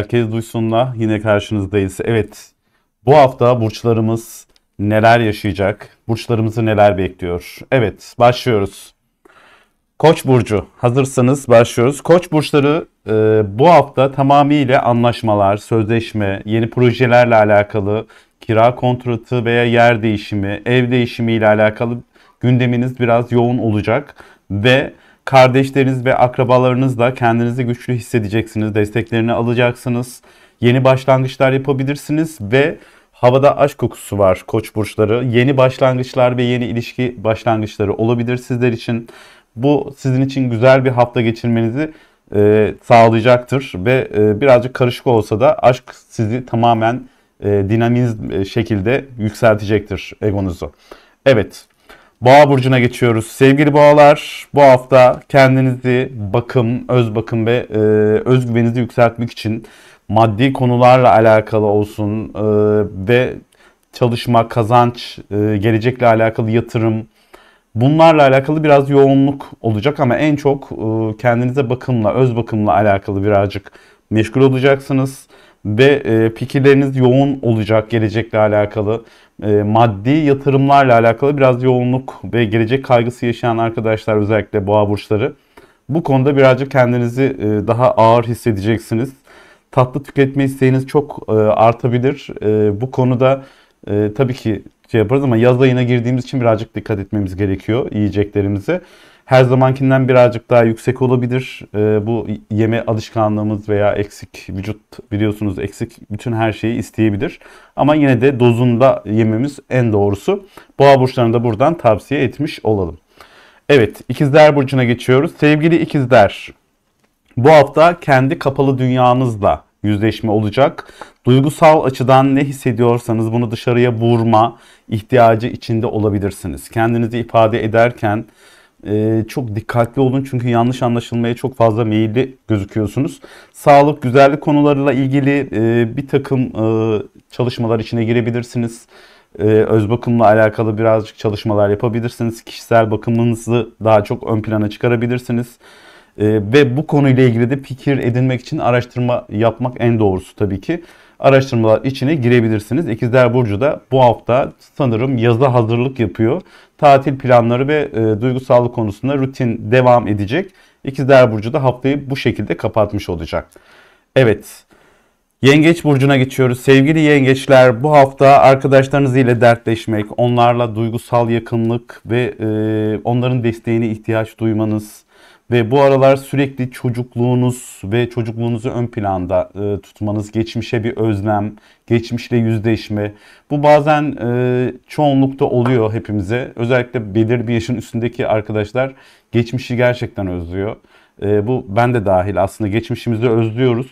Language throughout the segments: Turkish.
Herkes duysunla yine karşınızdayız. Evet bu hafta burçlarımız neler yaşayacak? Burçlarımızı neler bekliyor? Evet başlıyoruz. Koç burcu hazırsanız başlıyoruz. Koç burçları e, bu hafta tamamıyla anlaşmalar, sözleşme, yeni projelerle alakalı, kira kontratı veya yer değişimi, ev değişimi ile alakalı gündeminiz biraz yoğun olacak ve Kardeşleriniz ve akrabalarınızla kendinizi güçlü hissedeceksiniz. Desteklerini alacaksınız. Yeni başlangıçlar yapabilirsiniz ve havada aşk kokusu var koç burçları. Yeni başlangıçlar ve yeni ilişki başlangıçları olabilir sizler için. Bu sizin için güzel bir hafta geçirmenizi e, sağlayacaktır ve e, birazcık karışık olsa da aşk sizi tamamen e, dinamizm e, şekilde yükseltecektir egonuzu. Evet Boğa burcuna geçiyoruz. Sevgili boğalar, bu hafta kendinizi bakım, öz bakım ve e, özgüveninizi yükseltmek için maddi konularla alakalı olsun e, ve çalışma, kazanç, e, gelecekle alakalı yatırım bunlarla alakalı biraz yoğunluk olacak ama en çok e, kendinize bakımla, öz bakımla alakalı birazcık meşgul olacaksınız ve e, fikirleriniz yoğun olacak gelecekle alakalı. E, maddi yatırımlarla alakalı biraz yoğunluk ve gelecek kaygısı yaşayan arkadaşlar özellikle boğa burçları. Bu konuda birazcık kendinizi e, daha ağır hissedeceksiniz. Tatlı tüketme isteğiniz çok e, artabilir. E, bu konuda e, tabii ki şey yaparız ama yaz ayına girdiğimiz için birazcık dikkat etmemiz gerekiyor yiyeceklerimize her zamankinden birazcık daha yüksek olabilir. E, bu yeme alışkanlığımız veya eksik vücut biliyorsunuz eksik bütün her şeyi isteyebilir. Ama yine de dozunda yememiz en doğrusu. Boğa burçlarını da buradan tavsiye etmiş olalım. Evet ikizler burcuna geçiyoruz. Sevgili ikizler bu hafta kendi kapalı dünyanızla yüzleşme olacak. Duygusal açıdan ne hissediyorsanız bunu dışarıya vurma ihtiyacı içinde olabilirsiniz. Kendinizi ifade ederken e, çok dikkatli olun çünkü yanlış anlaşılmaya çok fazla meyilli gözüküyorsunuz. Sağlık, güzellik konularıyla ilgili e, bir takım e, çalışmalar içine girebilirsiniz. E, öz bakımla alakalı birazcık çalışmalar yapabilirsiniz. Kişisel bakımınızı daha çok ön plana çıkarabilirsiniz. Ee, ve bu konuyla ilgili de fikir edinmek için araştırma yapmak en doğrusu tabii ki. Araştırmalar içine girebilirsiniz. İkizler Burcu da bu hafta sanırım yazda hazırlık yapıyor. Tatil planları ve e, duygusallık konusunda rutin devam edecek. İkizler Burcu da haftayı bu şekilde kapatmış olacak. Evet. Yengeç burcuna geçiyoruz. Sevgili yengeçler bu hafta arkadaşlarınız ile dertleşmek, onlarla duygusal yakınlık ve e, onların desteğine ihtiyaç duymanız, ve bu aralar sürekli çocukluğunuz ve çocukluğunuzu ön planda e, tutmanız, geçmişe bir özlem, geçmişle yüzleşme. Bu bazen e, çoğunlukta oluyor hepimize. Özellikle belirli bir yaşın üstündeki arkadaşlar geçmişi gerçekten özlüyor. E, bu ben de dahil aslında geçmişimizi özlüyoruz.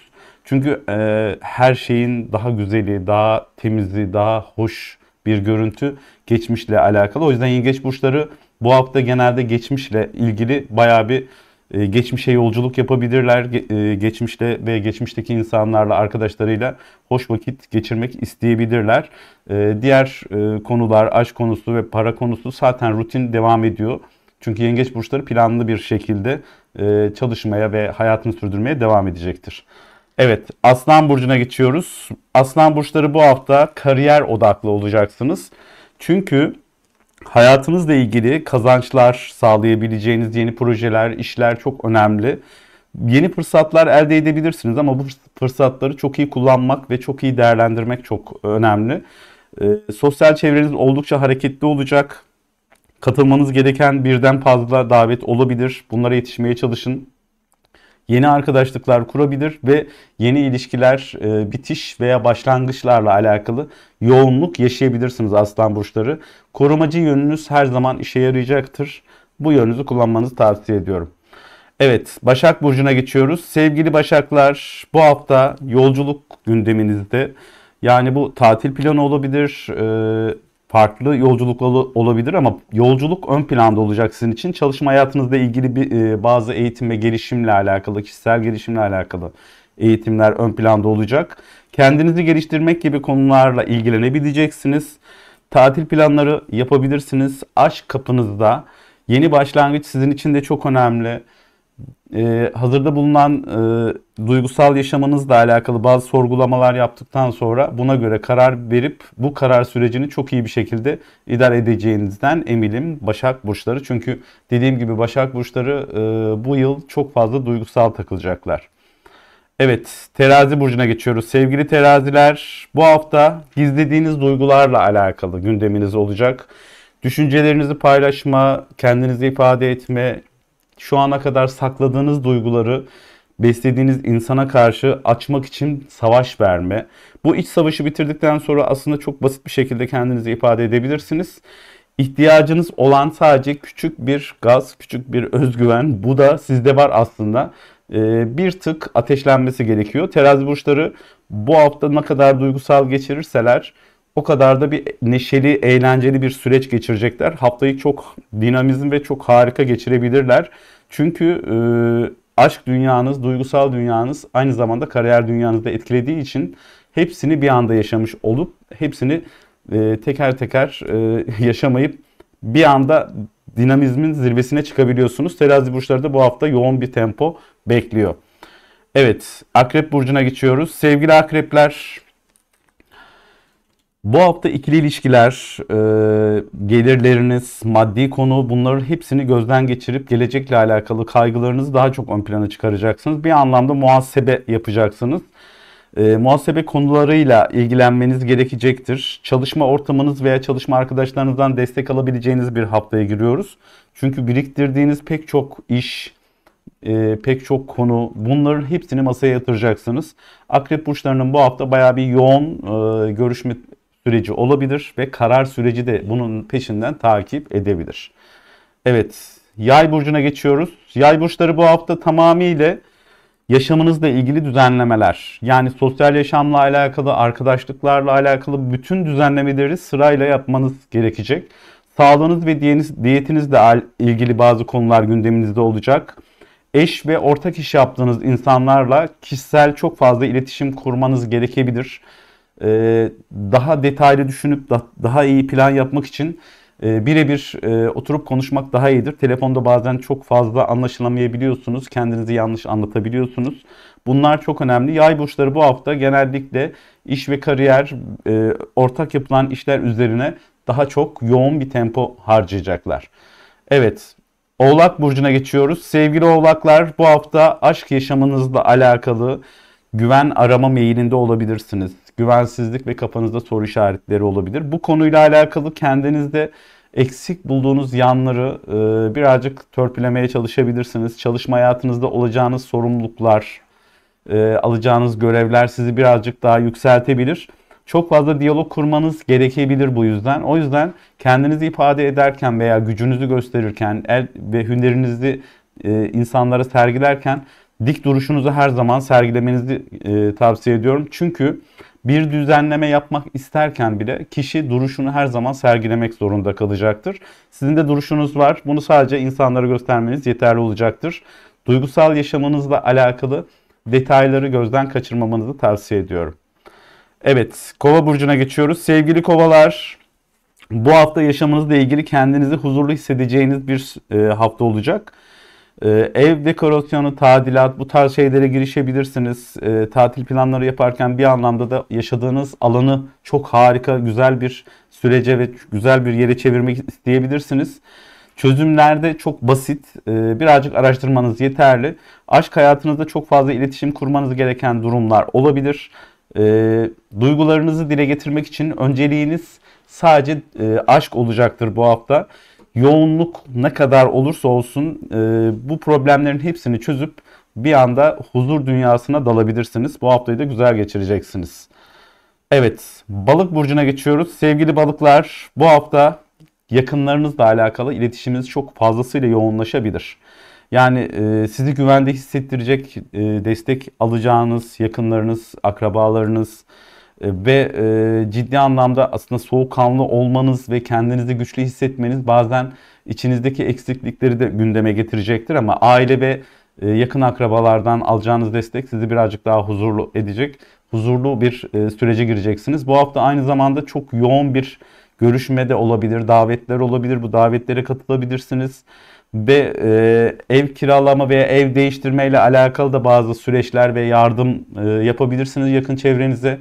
Çünkü e, her şeyin daha güzeli, daha temizi, daha hoş bir görüntü geçmişle alakalı. O yüzden yengeç burçları bu hafta genelde geçmişle ilgili bayağı bir e, geçmişe yolculuk yapabilirler. Ge, e, geçmişte ve geçmişteki insanlarla, arkadaşlarıyla hoş vakit geçirmek isteyebilirler. E, diğer e, konular, aşk konusu ve para konusu zaten rutin devam ediyor. Çünkü yengeç burçları planlı bir şekilde e, çalışmaya ve hayatını sürdürmeye devam edecektir. Evet, Aslan burcuna geçiyoruz. Aslan burçları bu hafta kariyer odaklı olacaksınız. Çünkü hayatınızla ilgili kazançlar sağlayabileceğiniz yeni projeler, işler çok önemli. Yeni fırsatlar elde edebilirsiniz ama bu fırsatları çok iyi kullanmak ve çok iyi değerlendirmek çok önemli. E, sosyal çevreniz oldukça hareketli olacak. Katılmanız gereken birden fazla davet olabilir. Bunlara yetişmeye çalışın yeni arkadaşlıklar kurabilir ve yeni ilişkiler, e, bitiş veya başlangıçlarla alakalı yoğunluk yaşayabilirsiniz aslan burçları. Korumacı yönünüz her zaman işe yarayacaktır. Bu yönünüzü kullanmanızı tavsiye ediyorum. Evet, Başak burcuna geçiyoruz. Sevgili Başaklar, bu hafta yolculuk gündeminizde yani bu tatil planı olabilir, e, farklı yolculuklar olabilir ama yolculuk ön planda olacak sizin için. Çalışma hayatınızla ilgili bir, e, bazı eğitim ve gelişimle alakalı, kişisel gelişimle alakalı eğitimler ön planda olacak. Kendinizi geliştirmek gibi konularla ilgilenebileceksiniz. Tatil planları yapabilirsiniz. Aşk kapınızda. Yeni başlangıç sizin için de çok önemli e, hazırda bulunan e, duygusal yaşamınızla alakalı bazı sorgulamalar yaptıktan sonra buna göre karar verip bu karar sürecini çok iyi bir şekilde idare edeceğinizden eminim Başak Burçları. Çünkü dediğim gibi Başak Burçları e, bu yıl çok fazla duygusal takılacaklar. Evet, terazi burcuna geçiyoruz. Sevgili teraziler, bu hafta gizlediğiniz duygularla alakalı gündeminiz olacak. Düşüncelerinizi paylaşma, kendinizi ifade etme, şu ana kadar sakladığınız duyguları beslediğiniz insana karşı açmak için savaş verme. Bu iç savaşı bitirdikten sonra aslında çok basit bir şekilde kendinizi ifade edebilirsiniz. İhtiyacınız olan sadece küçük bir gaz, küçük bir özgüven. Bu da sizde var aslında. Ee, bir tık ateşlenmesi gerekiyor. Terazi burçları bu hafta ne kadar duygusal geçirirseler o kadar da bir neşeli, eğlenceli bir süreç geçirecekler. Haftayı çok dinamizm ve çok harika geçirebilirler. Çünkü e, aşk dünyanız, duygusal dünyanız aynı zamanda kariyer dünyanızı da etkilediği için hepsini bir anda yaşamış olup hepsini e, teker teker e, yaşamayıp bir anda dinamizmin zirvesine çıkabiliyorsunuz. Terazi burçları da bu hafta yoğun bir tempo bekliyor. Evet, Akrep burcuna geçiyoruz. Sevgili akrepler, bu hafta ikili ilişkiler, e, gelirleriniz, maddi konu bunların hepsini gözden geçirip gelecekle alakalı kaygılarınızı daha çok ön plana çıkaracaksınız. Bir anlamda muhasebe yapacaksınız. E, muhasebe konularıyla ilgilenmeniz gerekecektir. Çalışma ortamınız veya çalışma arkadaşlarınızdan destek alabileceğiniz bir haftaya giriyoruz. Çünkü biriktirdiğiniz pek çok iş, e, pek çok konu bunların hepsini masaya yatıracaksınız. Akrep burçlarının bu hafta bayağı bir yoğun e, görüşme süreci olabilir ve karar süreci de bunun peşinden takip edebilir. Evet, Yay burcuna geçiyoruz. Yay burçları bu hafta tamamıyla yaşamınızla ilgili düzenlemeler, yani sosyal yaşamla alakalı, arkadaşlıklarla alakalı bütün düzenlemeleri sırayla yapmanız gerekecek. Sağlığınız ve diyetinizle ilgili bazı konular gündeminizde olacak. Eş ve ortak iş yaptığınız insanlarla kişisel çok fazla iletişim kurmanız gerekebilir e, daha detaylı düşünüp da, daha iyi plan yapmak için e, birebir e, oturup konuşmak daha iyidir. Telefonda bazen çok fazla anlaşılamayabiliyorsunuz. Kendinizi yanlış anlatabiliyorsunuz. Bunlar çok önemli. Yay burçları bu hafta genellikle iş ve kariyer, e, ortak yapılan işler üzerine daha çok yoğun bir tempo harcayacaklar. Evet, Oğlak Burcu'na geçiyoruz. Sevgili Oğlaklar bu hafta aşk yaşamınızla alakalı güven arama meyilinde olabilirsiniz güvensizlik ve kafanızda soru işaretleri olabilir. Bu konuyla alakalı kendinizde eksik bulduğunuz yanları e, birazcık törpülemeye çalışabilirsiniz. Çalışma hayatınızda olacağınız sorumluluklar, e, alacağınız görevler sizi birazcık daha yükseltebilir. Çok fazla diyalog kurmanız gerekebilir bu yüzden. O yüzden kendinizi ifade ederken veya gücünüzü gösterirken, el ve hünerinizi e, insanlara sergilerken dik duruşunuzu her zaman sergilemenizi e, tavsiye ediyorum. Çünkü bir düzenleme yapmak isterken bile kişi duruşunu her zaman sergilemek zorunda kalacaktır. Sizin de duruşunuz var. Bunu sadece insanlara göstermeniz yeterli olacaktır. Duygusal yaşamınızla alakalı detayları gözden kaçırmamanızı tavsiye ediyorum. Evet, Kova burcuna geçiyoruz. Sevgili Kovalar, bu hafta yaşamınızla ilgili kendinizi huzurlu hissedeceğiniz bir e, hafta olacak. Ee, ev dekorasyonu, tadilat bu tarz şeylere girişebilirsiniz. Ee, tatil planları yaparken bir anlamda da yaşadığınız alanı çok harika, güzel bir sürece ve güzel bir yere çevirmek isteyebilirsiniz. Çözümlerde çok basit, ee, birazcık araştırmanız yeterli. Aşk hayatınızda çok fazla iletişim kurmanız gereken durumlar olabilir. Ee, duygularınızı dile getirmek için önceliğiniz sadece e, aşk olacaktır bu hafta yoğunluk ne kadar olursa olsun e, bu problemlerin hepsini çözüp bir anda huzur dünyasına dalabilirsiniz. Bu haftayı da güzel geçireceksiniz. Evet, balık burcuna geçiyoruz. Sevgili balıklar, bu hafta yakınlarınızla alakalı iletişiminiz çok fazlasıyla yoğunlaşabilir. Yani e, sizi güvende hissettirecek e, destek alacağınız yakınlarınız, akrabalarınız, e, ve e, ciddi anlamda aslında soğukkanlı olmanız ve kendinizi güçlü hissetmeniz bazen içinizdeki eksiklikleri de gündeme getirecektir ama aile ve e, yakın akrabalardan alacağınız destek sizi birazcık daha huzurlu edecek. Huzurlu bir sürece gireceksiniz. Bu hafta aynı zamanda çok yoğun bir görüşme de olabilir, davetler olabilir. Bu davetlere katılabilirsiniz ve e, ev kiralama veya ev değiştirme ile alakalı da bazı süreçler ve yardım e, yapabilirsiniz yakın çevrenize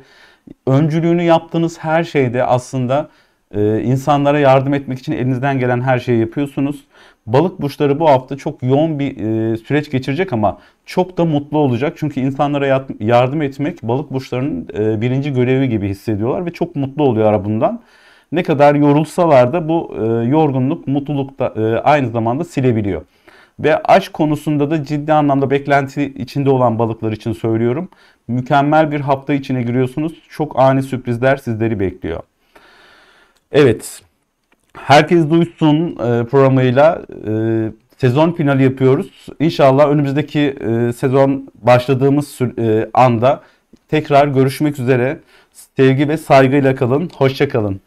öncülüğünü yaptığınız her şeyde aslında e, insanlara yardım etmek için elinizden gelen her şeyi yapıyorsunuz. Balık burçları bu hafta çok yoğun bir e, süreç geçirecek ama çok da mutlu olacak. Çünkü insanlara yardım etmek balık burçlarının e, birinci görevi gibi hissediyorlar ve çok mutlu oluyorlar bundan. Ne kadar yorulsalar da bu e, yorgunluk mutluluk da e, aynı zamanda silebiliyor. Ve aşk konusunda da ciddi anlamda beklenti içinde olan balıklar için söylüyorum. Mükemmel bir hafta içine giriyorsunuz. Çok ani sürprizler sizleri bekliyor. Evet. Herkes duysun e, programıyla e, sezon finali yapıyoruz. İnşallah önümüzdeki e, sezon başladığımız e, anda tekrar görüşmek üzere. Sevgi ve saygıyla kalın. Hoşça kalın.